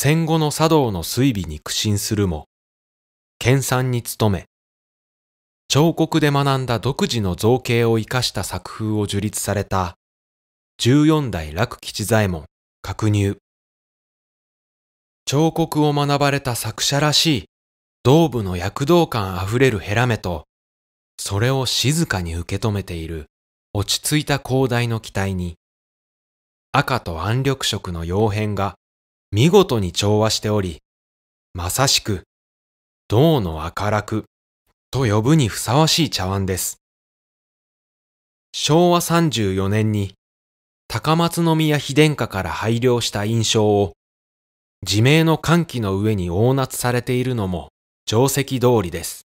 戦後の茶道の水美に苦心するも、研鑽に努め、彫刻で学んだ独自の造形を生かした作風を樹立された、14代楽吉左衛門、角入。彫刻を学ばれた作者らしい、道部の躍動感あふれるヘラメと、それを静かに受け止めている落ち着いた広大の機体に、赤と暗緑色の洋変が見事に調和しており、まさしく、銅の赤楽と呼ぶにふさわしい茶碗です。昭和34年に高松宮妃殿下から拝領した印象を自明の歓喜の上に大夏されているのも定石通りです。